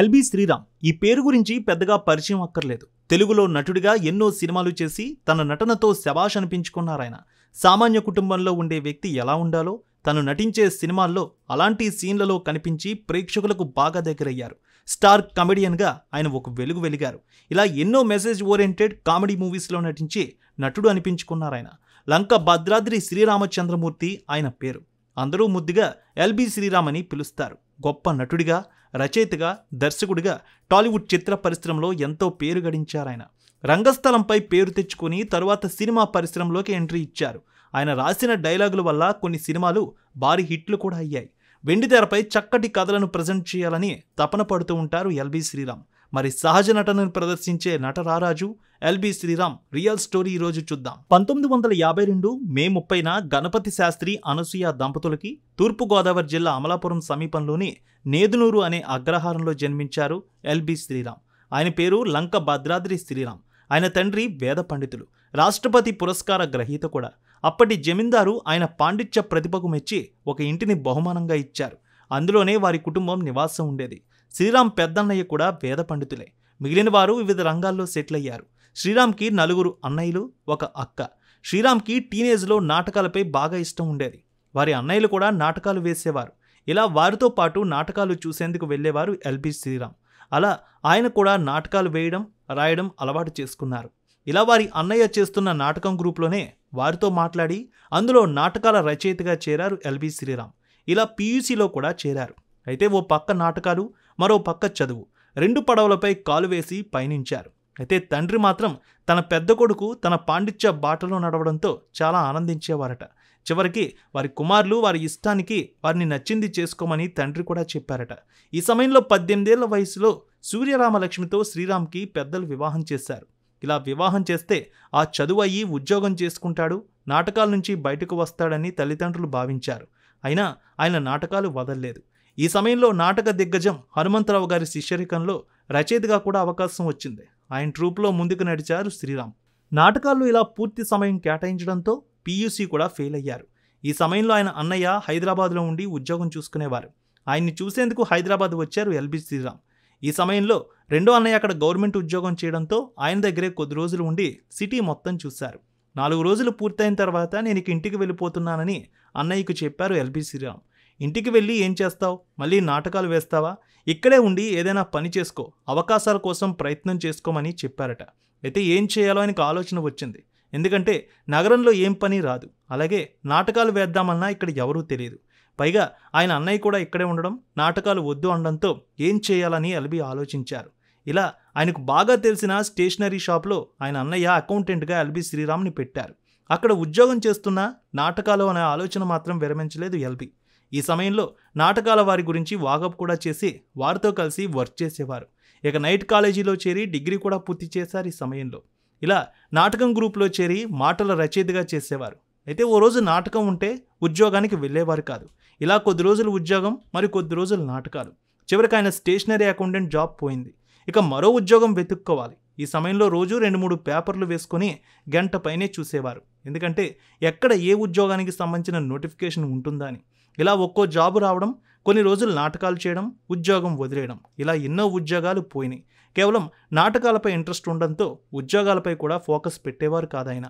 LB Sriram ఈ పేరు గురించి పెద్దగా పరిచయం అక్కర్లేదు తెలుగులో నటుడిగా ఎన్నో సినిమాలు చేసి తన నటనతో శవాష్ అనిపించుకున్నారాయన సామాన్య కుటుంబంలో ఉండే వ్యక్తి ఎలా ఉండాలో తను నటించే సినిమాల్లో అలాంటి సీన్లలో కనిపించి ప్రేక్షకులకు బాగా దగ్గరయ్యారు స్టార్ కమెడియన్గా ఆయన ఒక వెలుగు వెలిగారు ఇలా ఎన్నో మెసేజ్ ఓరియంటెడ్ కామెడీ మూవీస్లో నటించి నటుడు అనిపించుకున్నారాయన లంక భద్రాద్రి శ్రీరామచంద్రమూర్తి ఆయన పేరు అందరూ ముద్దుగా ఎల్బి శ్రీరామ్ అని పిలుస్తారు గొప్ప నటుడిగా రచయితగా దర్శకుడిగా టాలీవుడ్ చిత్ర పరిశ్రమలో ఎంతో పేరు గడించారాయన రంగస్థలంపై పేరు తెచ్చుకొని తరువాత సినిమా పరిశ్రమలోకి ఎంట్రీ ఇచ్చారు ఆయన రాసిన డైలాగుల వల్ల కొన్ని సినిమాలు భారీ హిట్లు కూడా అయ్యాయి వెండితెరపై చక్కటి కథలను ప్రజెంట్ చేయాలని తపన పడుతూ ఉంటారు ఎల్బి శ్రీరామ్ మరి సహజ నటనను ప్రదర్శించే నటరారాజు ఎల్బి శ్రీరామ్ రియల్ స్టోరీ ఈరోజు చూద్దాం పంతొమ్మిది వందల యాభై రెండు మే ముప్పైన గణపతి శాస్త్రి అనసూయ దంపతులకి తూర్పుగోదావరి జిల్లా అమలాపురం సమీపంలోని నేదునూరు అనే అగ్రహారంలో జన్మించారు ఎల్బి శ్రీరామ్ ఆయన పేరు లంక భద్రాద్రి శ్రీరామ్ ఆయన తండ్రి వేద పండితులు రాష్ట్రపతి పురస్కార గ్రహీత కూడా అప్పటి జమీందారు ఆయన పాండిత్య ప్రతిభకు మెచ్చి ఒక ఇంటిని బహుమానంగా ఇచ్చారు అందులోనే వారి కుటుంబం నివాసం ఉండేది శ్రీరామ్ పెద్దన్నయ్య కూడా వేద పండితులే మిగిలిన వారు వివిధ రంగాల్లో సెటిల్ అయ్యారు శ్రీరామ్కి నలుగురు అన్నయ్యలు ఒక అక్క శ్రీరామ్కి టీనేజ్లో నాటకాలపై బాగా ఇష్టం ఉండేది వారి అన్నయ్యలు కూడా నాటకాలు వేసేవారు ఇలా వారితో పాటు నాటకాలు చూసేందుకు వెళ్ళేవారు ఎల్బి శ్రీరామ్ అలా ఆయన కూడా నాటకాలు వేయడం రాయడం అలవాటు చేసుకున్నారు ఇలా వారి అన్నయ్య చేస్తున్న నాటకం గ్రూప్లోనే వారితో మాట్లాడి అందులో నాటకాల రచయితగా చేరారు ఎల్బి శ్రీరామ్ ఇలా పీయూసీలో కూడా చేరారు అయితే ఓ పక్క నాటకాలు మరో పక్క చదువు రెండు పడవలపై కాలు వేసి పయనించారు అయితే తండ్రి మాత్రం తన పెద్ద కొడుకు తన పాండిత్య బాటలో నడవడంతో చాలా ఆనందించేవారట చివరికి వారి కుమారులు వారి ఇష్టానికి వారిని నచ్చింది చేసుకోమని తండ్రి కూడా చెప్పారట ఈ సమయంలో పద్దెనిమిదేళ్ల వయసులో సూర్యరామలక్ష్మితో శ్రీరామ్కి పెద్దలు వివాహం చేశారు ఇలా వివాహం చేస్తే ఆ చదువు అయ్యి ఉద్యోగం చేసుకుంటాడు నాటకాల నుంచి బయటకు వస్తాడని తల్లిదండ్రులు భావించారు అయినా ఆయన నాటకాలు వదల్లేదు ఈ సమయంలో నాటక దిగ్గజం హనుమంతరావు గారి శిష్యరికంలో రచయితగా కూడా అవకాశం వచ్చింది ఆయన ట్రూప్లో ముందుకు నడిచారు శ్రీరామ్ నాటకాల్లో ఇలా పూర్తి సమయం కేటాయించడంతో పీయూసీ కూడా ఫెయిల్ అయ్యారు ఈ సమయంలో ఆయన అన్నయ్య హైదరాబాద్లో ఉండి ఉద్యోగం చూసుకునేవారు ఆయన్ని చూసేందుకు హైదరాబాద్ వచ్చారు ఎల్బి శ్రీరామ్ ఈ సమయంలో రెండో అన్నయ్య అక్కడ గవర్నమెంట్ ఉద్యోగం చేయడంతో ఆయన దగ్గరే కొద్ది రోజులు ఉండి సిటీ మొత్తం చూశారు నాలుగు రోజులు పూర్తయిన తర్వాత నేను ఇంటికి వెళ్ళిపోతున్నానని అన్నయ్యకు చెప్పారు ఎల్బి శ్రీరామ్ ఇంటికి వెళ్ళి ఏం చేస్తావు మళ్ళీ నాటకాలు వేస్తావా ఇక్కడే ఉండి ఏదైనా పని చేసుకో అవకాశాల కోసం ప్రయత్నం చేసుకోమని చెప్పారట అయితే ఏం చేయాలో ఆయనకు ఆలోచన వచ్చింది ఎందుకంటే నగరంలో ఏం పని రాదు అలాగే నాటకాలు వేద్దామన్నా ఇక్కడ ఎవరూ తెలియదు పైగా ఆయన అన్నయ్య కూడా ఇక్కడే ఉండడం నాటకాలు వద్దు అనడంతో ఏం చేయాలని అలబి ఆలోచించారు ఇలా ఆయనకు బాగా తెలిసిన స్టేషనరీ షాప్లో ఆయన అన్నయ్య అకౌంటెంట్గా ఎల్బి శ్రీరామ్ని పెట్టారు అక్కడ ఉద్యోగం చేస్తున్న నాటకాలు అనే ఆలోచన మాత్రం విరమించలేదు ఎల్బి ఈ సమయంలో నాటకాల వారి గురించి వాకప్ కూడా చేసి వారితో కలిసి వర్క్ చేసేవారు ఇక నైట్ కాలేజీలో చేరి డిగ్రీ కూడా పూర్తి చేశారు ఈ సమయంలో ఇలా నాటకం గ్రూప్లో చేరి మాటల రచయితగా చేసేవారు అయితే ఓ రోజు నాటకం ఉంటే ఉద్యోగానికి వెళ్ళేవారు కాదు ఇలా కొద్ది రోజులు ఉద్యోగం మరి కొద్ది రోజులు నాటకాలు చివరికి ఆయన స్టేషనరీ అకౌంటెంట్ జాబ్ పోయింది ఇక మరో ఉద్యోగం వెతుక్కోవాలి ఈ సమయంలో రోజు రెండు మూడు పేపర్లు వేసుకొని గంట పైనే చూసేవారు ఎందుకంటే ఎక్కడ ఏ ఉద్యోగానికి సంబంధించిన నోటిఫికేషన్ ఉంటుందా అని ఇలా ఒక్కో జాబు రావడం కొన్ని రోజులు నాటకాలు చేయడం ఉద్యోగం వదిలేయడం ఇలా ఎన్నో ఉద్యోగాలు పోయినాయి కేవలం నాటకాలపై ఇంట్రెస్ట్ ఉండడంతో ఉద్యోగాలపై కూడా ఫోకస్ పెట్టేవారు కాదాయన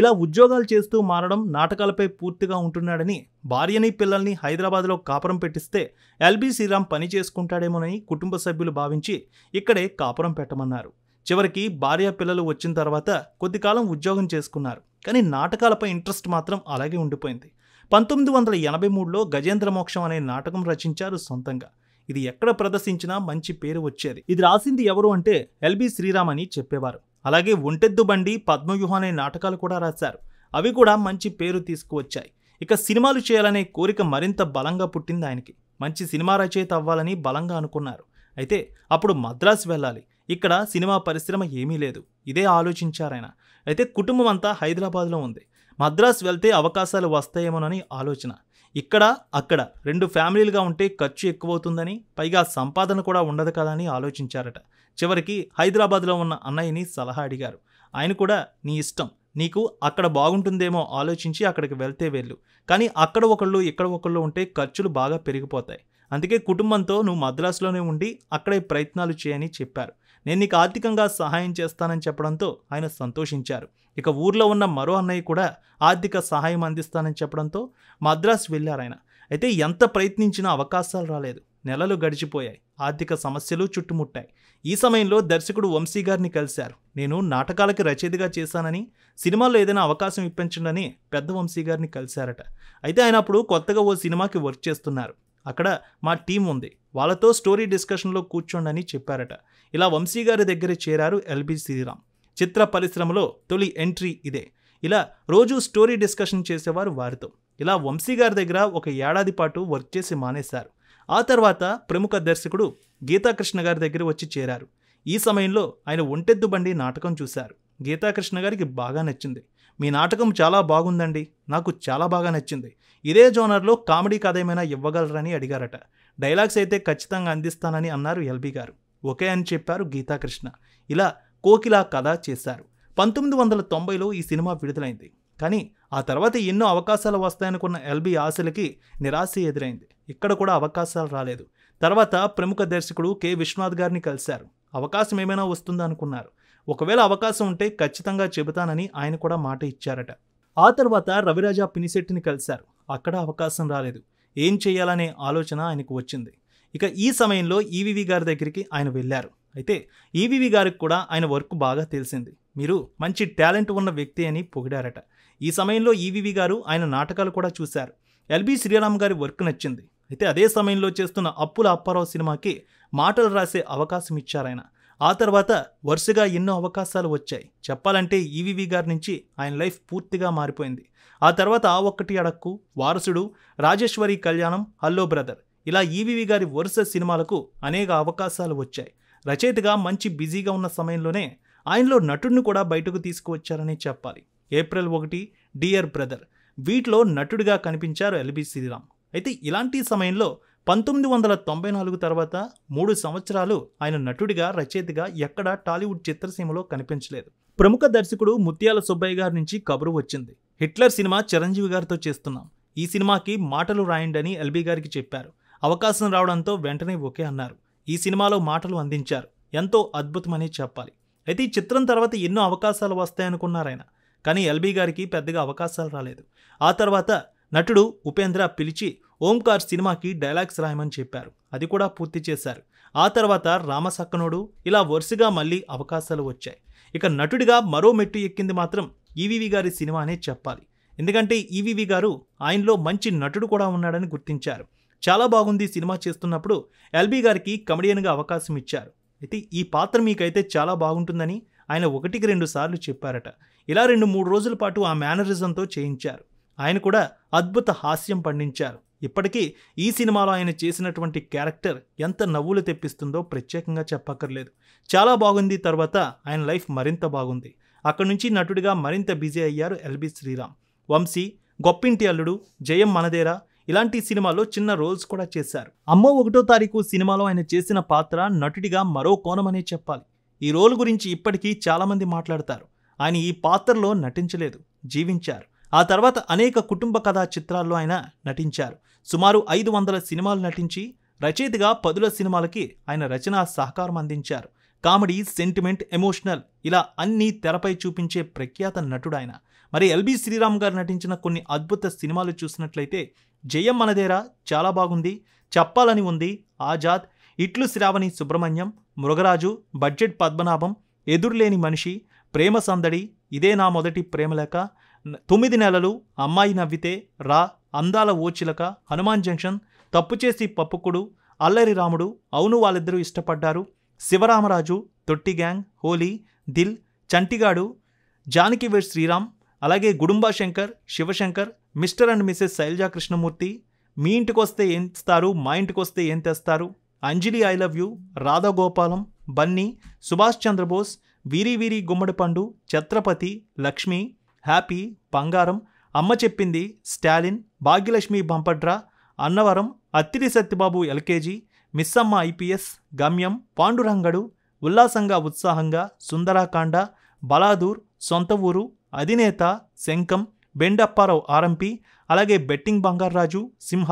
ఇలా ఉద్యోగాలు చేస్తూ మారడం నాటకాలపై పూర్తిగా ఉంటున్నాడని భార్యని పిల్లల్ని హైదరాబాద్లో కాపురం పెట్టిస్తే ఎల్బీ శ్రీరామ్ పని చేసుకుంటాడేమోనని కుటుంబ సభ్యులు భావించి ఇక్కడే కాపురం పెట్టమన్నారు చివరికి భార్య పిల్లలు వచ్చిన తర్వాత కొద్దికాలం ఉద్యోగం చేసుకున్నారు కానీ నాటకాలపై ఇంట్రెస్ట్ మాత్రం అలాగే ఉండిపోయింది పంతొమ్మిది వందల ఎనభై మూడులో గజేంద్ర మోక్షం అనే నాటకం రచించారు సొంతంగా ఇది ఎక్కడ ప్రదర్శించినా మంచి పేరు వచ్చేది ఇది రాసింది ఎవరు అంటే ఎల్బి శ్రీరామ్ అని చెప్పేవారు అలాగే ఒంటెద్దు బండి పద్మవ్యూహం అనే నాటకాలు కూడా రాశారు అవి కూడా మంచి పేరు తీసుకువచ్చాయి ఇక సినిమాలు చేయాలనే కోరిక మరింత బలంగా పుట్టింది ఆయనకి మంచి సినిమా రచయిత అవ్వాలని బలంగా అనుకున్నారు అయితే అప్పుడు మద్రాస్ వెళ్ళాలి ఇక్కడ సినిమా పరిశ్రమ ఏమీ లేదు ఇదే ఆలోచించారాయన అయితే కుటుంబం అంతా హైదరాబాద్లో ఉంది మద్రాసు వెళ్తే అవకాశాలు వస్తాయేమోనని ఆలోచన ఇక్కడ అక్కడ రెండు ఫ్యామిలీలుగా ఉంటే ఖర్చు ఎక్కువవుతుందని పైగా సంపాదన కూడా ఉండదు కదా అని ఆలోచించారట చివరికి హైదరాబాద్లో ఉన్న అన్నయ్యని సలహా అడిగారు ఆయన కూడా నీ ఇష్టం నీకు అక్కడ బాగుంటుందేమో ఆలోచించి అక్కడికి వెళ్తే వెళ్ళు కానీ అక్కడ ఒకళ్ళు ఇక్కడ ఒకళ్ళు ఉంటే ఖర్చులు బాగా పెరిగిపోతాయి అందుకే కుటుంబంతో నువ్వు మద్రాసులోనే ఉండి అక్కడే ప్రయత్నాలు చేయని చెప్పారు నేను నీకు ఆర్థికంగా సహాయం చేస్తానని చెప్పడంతో ఆయన సంతోషించారు ఇక ఊర్లో ఉన్న మరో అన్నయ్య కూడా ఆర్థిక సహాయం అందిస్తానని చెప్పడంతో మద్రాసు వెళ్ళారు ఆయన అయితే ఎంత ప్రయత్నించినా అవకాశాలు రాలేదు నెలలు గడిచిపోయాయి ఆర్థిక సమస్యలు చుట్టుముట్టాయి ఈ సమయంలో దర్శకుడు వంశీ గారిని కలిశారు నేను నాటకాలకి రచయితగా చేశానని సినిమాలో ఏదైనా అవకాశం ఇప్పించండి పెద్ద వంశీ గారిని కలిశారట అయితే ఆయన అప్పుడు కొత్తగా ఓ సినిమాకి వర్క్ చేస్తున్నారు అక్కడ మా టీం ఉంది వాళ్ళతో స్టోరీ డిస్కషన్లో కూర్చోండి అని చెప్పారట ఇలా వంశీ గారి దగ్గర చేరారు ఎల్బి శ్రీరామ్ చిత్ర పరిశ్రమలో తొలి ఎంట్రీ ఇదే ఇలా రోజు స్టోరీ డిస్కషన్ చేసేవారు వారితో ఇలా వంశీ గారి దగ్గర ఒక ఏడాది పాటు వర్క్ చేసి మానేశారు ఆ తర్వాత ప్రముఖ దర్శకుడు గీతాకృష్ణ గారి దగ్గర వచ్చి చేరారు ఈ సమయంలో ఆయన ఒంటెద్దు బండి నాటకం చూశారు గీతాకృష్ణ గారికి బాగా నచ్చింది మీ నాటకం చాలా బాగుందండి నాకు చాలా బాగా నచ్చింది ఇదే జోనర్లో కామెడీ కథ ఏమైనా ఇవ్వగలరని అడిగారట డైలాగ్స్ అయితే ఖచ్చితంగా అందిస్తానని అన్నారు ఎల్బీ గారు ఒకే అని చెప్పారు గీతాకృష్ణ ఇలా కోకిలా కథ చేశారు పంతొమ్మిది వందల తొంభైలో ఈ సినిమా విడుదలైంది కానీ ఆ తర్వాత ఎన్నో అవకాశాలు వస్తాయనుకున్న ఎల్బి ఆశలకి నిరాశ ఎదురైంది ఇక్కడ కూడా అవకాశాలు రాలేదు తర్వాత ప్రముఖ దర్శకుడు కె విశ్వనాథ్ గారిని కలిశారు అవకాశం ఏమైనా వస్తుందా అనుకున్నారు ఒకవేళ అవకాశం ఉంటే ఖచ్చితంగా చెబుతానని ఆయన కూడా మాట ఇచ్చారట ఆ తర్వాత రవిరాజా పినిశెట్టిని కలిశారు అక్కడ అవకాశం రాలేదు ఏం చేయాలనే ఆలోచన ఆయనకు వచ్చింది ఇక ఈ సమయంలో ఈవివి e గారి దగ్గరికి ఆయన వెళ్ళారు అయితే ఈవివి e గారికి కూడా ఆయన వర్క్ బాగా తెలిసింది మీరు మంచి టాలెంట్ ఉన్న వ్యక్తి అని పొగిడారట ఈ సమయంలో ఈవివి e గారు ఆయన నాటకాలు కూడా చూశారు ఎల్బి శ్రీరామ్ గారి వర్క్ నచ్చింది అయితే అదే సమయంలో చేస్తున్న అప్పుల అప్పారావు సినిమాకి మాటలు రాసే అవకాశం ఇచ్చారు ఆయన ఆ తర్వాత వరుసగా ఎన్నో అవకాశాలు వచ్చాయి చెప్పాలంటే ఈవివి గారి నుంచి ఆయన లైఫ్ పూర్తిగా మారిపోయింది ఆ తర్వాత ఆ ఒక్కటి అడక్కు వారసుడు రాజేశ్వరి కళ్యాణం హల్లో బ్రదర్ ఇలా ఈవీవి e గారి వరుస సినిమాలకు అనేక అవకాశాలు వచ్చాయి రచయితగా మంచి బిజీగా ఉన్న సమయంలోనే ఆయనలో నటుడిని కూడా బయటకు తీసుకువచ్చారనే చెప్పాలి ఏప్రిల్ ఒకటి డియర్ బ్రదర్ వీటిలో నటుడిగా కనిపించారు ఎల్బి శ్రీరామ్ అయితే ఇలాంటి సమయంలో పంతొమ్మిది వందల తొంభై నాలుగు తర్వాత మూడు సంవత్సరాలు ఆయన నటుడిగా రచయితగా ఎక్కడా టాలీవుడ్ చిత్రసీమలో కనిపించలేదు ప్రముఖ దర్శకుడు ముత్యాల సుబ్బయ్య గారి నుంచి కబురు వచ్చింది హిట్లర్ సినిమా చిరంజీవి గారితో చేస్తున్నాం ఈ సినిమాకి మాటలు రాయండి అని ఎల్బీ గారికి చెప్పారు అవకాశం రావడంతో వెంటనే ఓకే అన్నారు ఈ సినిమాలో మాటలు అందించారు ఎంతో అద్భుతమని చెప్పాలి అయితే ఈ చిత్రం తర్వాత ఎన్నో అవకాశాలు వస్తాయనుకున్నారాయన కానీ ఎల్బీ గారికి పెద్దగా అవకాశాలు రాలేదు ఆ తర్వాత నటుడు ఉపేంద్ర పిలిచి ఓంకార్ సినిమాకి డైలాగ్స్ రాయమని చెప్పారు అది కూడా పూర్తి చేశారు ఆ తర్వాత రామసక్కనుడు ఇలా వరుసగా మళ్ళీ అవకాశాలు వచ్చాయి ఇక నటుడిగా మరో మెట్టు ఎక్కింది మాత్రం ఈవీవి గారి సినిమా అనే చెప్పాలి ఎందుకంటే ఈవీవి గారు ఆయనలో మంచి నటుడు కూడా ఉన్నాడని గుర్తించారు చాలా బాగుంది సినిమా చేస్తున్నప్పుడు ఎల్బీ గారికి కమెడియన్గా అవకాశం ఇచ్చారు అయితే ఈ పాత్ర మీకైతే చాలా బాగుంటుందని ఆయన ఒకటికి రెండు సార్లు చెప్పారట ఇలా రెండు మూడు రోజుల పాటు ఆ మేనరిజంతో చేయించారు ఆయన కూడా అద్భుత హాస్యం పండించారు ఇప్పటికీ ఈ సినిమాలో ఆయన చేసినటువంటి క్యారెక్టర్ ఎంత నవ్వులు తెప్పిస్తుందో ప్రత్యేకంగా చెప్పక్కర్లేదు చాలా బాగుంది తర్వాత ఆయన లైఫ్ మరింత బాగుంది అక్కడి నుంచి నటుడిగా మరింత బిజీ అయ్యారు ఎల్బి శ్రీరామ్ వంశీ గొప్పింటి అల్లుడు జయం మనదేరా ఇలాంటి సినిమాలో చిన్న రోల్స్ కూడా చేశారు అమ్మ ఒకటో తారీఖు సినిమాలో ఆయన చేసిన పాత్ర నటుడిగా మరో కోణమనే చెప్పాలి ఈ రోల్ గురించి ఇప్పటికీ చాలామంది మాట్లాడతారు ఆయన ఈ పాత్రలో నటించలేదు జీవించారు ఆ తర్వాత అనేక కుటుంబ కథా చిత్రాల్లో ఆయన నటించారు సుమారు ఐదు వందల సినిమాలు నటించి రచయితగా పదుల సినిమాలకి ఆయన రచనా సహకారం అందించారు కామెడీ సెంటిమెంట్ ఎమోషనల్ ఇలా అన్నీ తెరపై చూపించే ప్రఖ్యాత నటుడు ఆయన మరి ఎల్బి శ్రీరామ్ గారు నటించిన కొన్ని అద్భుత సినిమాలు చూసినట్లయితే జయం మనదేరా చాలా బాగుంది చెప్పాలని ఉంది ఆజాద్ ఇట్లు శ్రావణి సుబ్రహ్మణ్యం మృగరాజు బడ్జెట్ పద్మనాభం ఎదురులేని మనిషి ప్రేమ సందడి ఇదే నా మొదటి ప్రేమలేక తొమ్మిది నెలలు అమ్మాయి నవ్వితే రా అందాల ఓచిలక హనుమాన్ జంక్షన్ తప్పు చేసి పప్పుకుడు అల్లరి రాముడు అవును వాళ్ళిద్దరూ ఇష్టపడ్డారు శివరామరాజు తొట్టి గ్యాంగ్ హోలీ దిల్ చంటిగాడు జానకి వేర్ శ్రీరామ్ అలాగే Gudumba Shankar Sivashankar mister and missus Sailaja Krishnamurthy మీ ఇంటికి వస్తే ఏం ఇస్తారు మా ఇంటికి వస్తే ఏం తెస్తారు Anjali I love you Radha Gopalam Bunny Subhash Chandrabose వీరి వీరి గుమ్మడి పండు ఛత్రపతి లక్ష్మి హ్యాపీ బంగారం అమ్మ చెప్పింది స్టాలిన్ భాగ్యలక్ష్మి బంపడ్రా అన్నవరం అత్తిరి సత్యబాబు ఎల్కేజీ మిస్సమ్మ ఐపీఎస్ గమ్యం పాండురంగడు ఉల్లాసంగా ఉత్సాహంగా సుందరాకాండ బలాదూర్ సొంత ఊరు అధినేత శంకం బెండప్పారావు ఆర్ఎంపీ అలాగే బెట్టింగ్ బంగారరాజు సింహ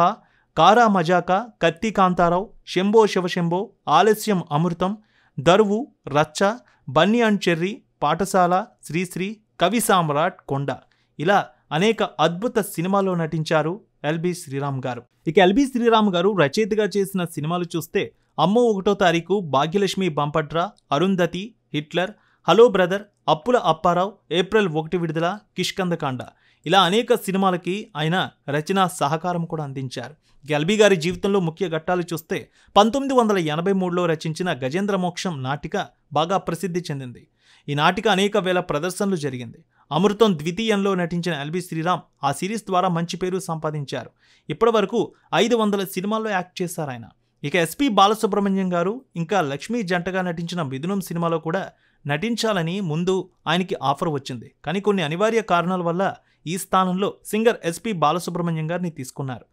కారా మజాక కత్తి కాంతారావు శంభో శివశంభో ఆలస్యం అమృతం దరువు రచ్చ బన్నీ అండ్ చెర్రీ పాఠశాల శ్రీశ్రీ కవి సామ్రాట్ కొండ ఇలా అనేక అద్భుత సినిమాల్లో నటించారు ఎల్బి శ్రీరామ్ గారు ఇక ఎల్బి శ్రీరామ్ గారు రచయితగా చేసిన సినిమాలు చూస్తే అమ్మో ఒకటో తారీఖు Bhagyalakshmi bumper draw Arundhati Hitler hello brother అప్పుల అప్పారావు ఏప్రిల్ ఒకటి విడుదల కిష్కందకాండ ఇలా అనేక సినిమాలకి ఆయన రచనా సహకారం కూడా అందించారు గల్బీ గారి జీవితంలో ముఖ్య ఘట్టాలు చూస్తే పంతొమ్మిది వందల ఎనభై మూడులో రచించిన గజేంద్ర మోక్షం నాటిక బాగా ప్రసిద్ధి చెందింది ఈ నాటిక అనేక వేల ప్రదర్శనలు జరిగింది అమృతం ద్వితీయంలో నటించిన ఎల్బి శ్రీరామ్ ఆ సిరీస్ ద్వారా మంచి పేరు సంపాదించారు ఇప్పటి వరకు ఐదు వందల సినిమాల్లో యాక్ట్ చేశారు ఆయన ఇక ఎస్పి బాలసుబ్రహ్మణ్యం గారు ఇంకా లక్ష్మీ జంటగా నటించిన మిథునం సినిమాలో కూడా నటించాలని ముందు ఆయనకి ఆఫర్ వచ్చింది కానీ కొన్ని అనివార్య కారణాల వల్ల ఈ స్థానంలో సింగర్ ఎస్పి బాలసుబ్రహ్మణ్యం గారిని తీసుకున్నారు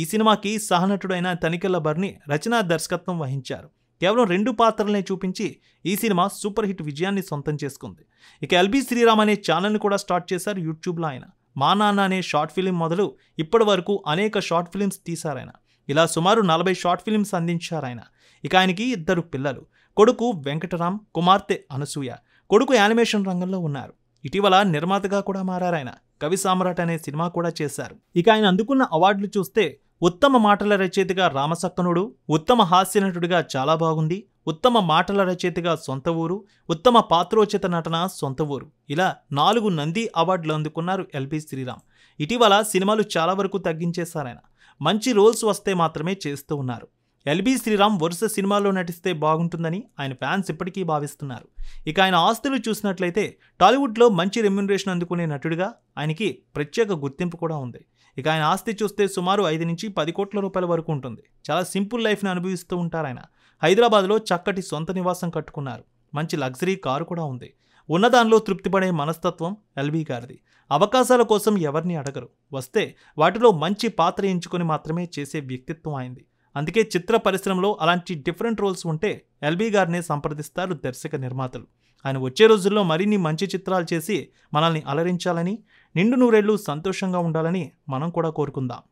ఈ సినిమాకి సహనటుడైన తనికెళ్ల బర్ని రచనా దర్శకత్వం వహించారు కేవలం రెండు పాత్రలనే చూపించి ఈ సినిమా సూపర్ హిట్ విజయాన్ని సొంతం చేసుకుంది ఇక ఎల్బి శ్రీరామ్ అనే ఛానల్ని కూడా స్టార్ట్ చేశారు యూట్యూబ్లో ఆయన మా నాన్న అనే షార్ట్ ఫిలిం మొదలు ఇప్పటి వరకు అనేక షార్ట్ ఫిలిమ్స్ తీశారాయన ఇలా సుమారు నలభై షార్ట్ ఫిలిమ్స్ అందించారాయన ఇక ఆయనకి ఇద్దరు పిల్లలు కొడుకు వెంకటరామ్ కుమార్తె అనసూయ కొడుకు యానిమేషన్ రంగంలో ఉన్నారు ఇటీవల నిర్మాతగా కూడా మారారాయన కవి సామ్రాట్ అనే సినిమా కూడా చేశారు ఇక ఆయన అందుకున్న అవార్డులు చూస్తే ఉత్తమ మాటల రచయితగా రామసక్కనుడు ఉత్తమ హాస్య నటుడిగా చాలా బాగుంది ఉత్తమ మాటల రచయితగా సొంత ఊరు ఉత్తమ పాత్రోచిత నటన సొంత ఊరు ఇలా నాలుగు నంది అవార్డులు అందుకున్నారు ఎల్బి శ్రీరామ్ ఇటీవల సినిమాలు చాలా వరకు తగ్గించేశారాయన మంచి రోల్స్ వస్తే మాత్రమే చేస్తూ ఉన్నారు ఎల్బీ శ్రీరామ్ వరుస సినిమాల్లో నటిస్తే బాగుంటుందని ఆయన ఫ్యాన్స్ ఇప్పటికీ భావిస్తున్నారు ఇక ఆయన ఆస్తులు చూసినట్లయితే టాలీవుడ్లో మంచి రెమ్యునరేషన్ అందుకునే నటుడిగా ఆయనకి ప్రత్యేక గుర్తింపు కూడా ఉంది ఇక ఆయన ఆస్తి చూస్తే సుమారు ఐదు నుంచి పది కోట్ల రూపాయల వరకు ఉంటుంది చాలా సింపుల్ లైఫ్ని అనుభవిస్తూ ఉంటారు ఆయన హైదరాబాద్లో చక్కటి సొంత నివాసం కట్టుకున్నారు మంచి లగ్జరీ కారు కూడా ఉంది ఉన్నదానిలో తృప్తిపడే మనస్తత్వం ఎల్బీ గారిది అవకాశాల కోసం ఎవరిని అడగరు వస్తే వాటిలో మంచి పాత్ర ఎంచుకొని మాత్రమే చేసే వ్యక్తిత్వం అయింది అందుకే చిత్ర పరిశ్రమలో అలాంటి డిఫరెంట్ రోల్స్ ఉంటే ఎల్బీ గారినే సంప్రదిస్తారు దర్శక నిర్మాతలు ఆయన వచ్చే రోజుల్లో మరిన్ని మంచి చిత్రాలు చేసి మనల్ని అలరించాలని నిండు నూరేళ్లు సంతోషంగా ఉండాలని మనం కూడా కోరుకుందాం